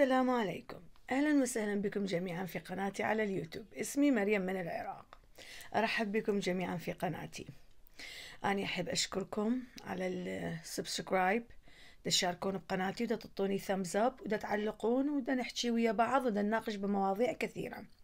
السلام عليكم أهلا وسهلا بكم جميعا في قناتي على اليوتيوب اسمي مريم من العراق أرحب بكم جميعا في قناتي أنا أحب أشكركم على السبسكرايب تشاركون بقناتي وتعطوني ثمز اب وتعلقون نحكي ويا بعض نناقش بمواضيع كثيره